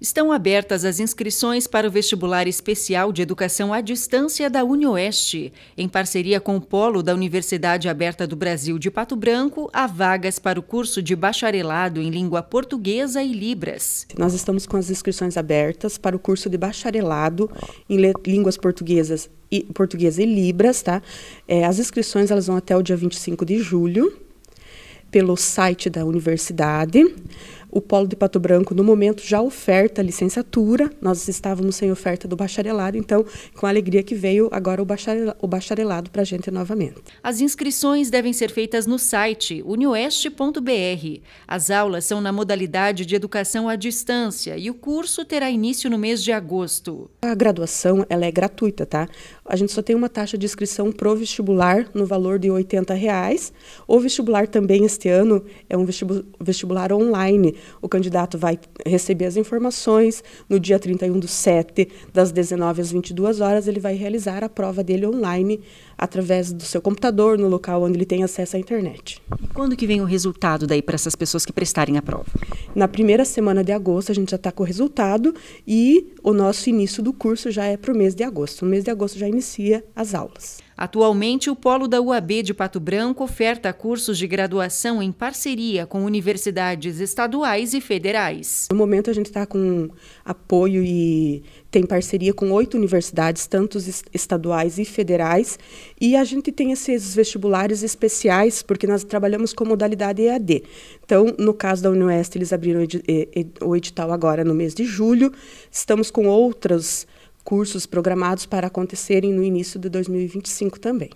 Estão abertas as inscrições para o vestibular especial de educação à distância da UniOeste. Em parceria com o Polo da Universidade Aberta do Brasil de Pato Branco, há vagas para o curso de bacharelado em língua portuguesa e libras. Nós estamos com as inscrições abertas para o curso de bacharelado em línguas portuguesas e portuguesa e libras, tá? É, as inscrições elas vão até o dia 25 de julho pelo site da universidade. O Polo de Pato Branco, no momento, já oferta a licenciatura, nós estávamos sem oferta do bacharelado, então, com a alegria que veio agora o, bacharel, o bacharelado para a gente novamente. As inscrições devem ser feitas no site unioeste.br. As aulas são na modalidade de educação à distância e o curso terá início no mês de agosto. A graduação ela é gratuita, tá? A gente só tem uma taxa de inscrição pro vestibular no valor de R$ Reais. O vestibular também este ano é um vestibular online, o candidato vai receber as informações. No dia 31 do 7, das 19 às 22 horas, ele vai realizar a prova dele online através do seu computador, no local onde ele tem acesso à internet. E quando que vem o resultado daí para essas pessoas que prestarem a prova? Na primeira semana de agosto a gente já está com o resultado e o nosso início do curso já é para o mês de agosto. No mês de agosto já inicia as aulas. Atualmente, o Polo da UAB de Pato Branco oferta cursos de graduação em parceria com universidades estaduais e federais. No momento, a gente está com apoio e tem parceria com oito universidades, tanto estaduais e federais, e a gente tem esses vestibulares especiais, porque nós trabalhamos com modalidade EAD. Então, no caso da Unioeste, eles abriram o edital agora no mês de julho, estamos com outras cursos programados para acontecerem no início de 2025 também.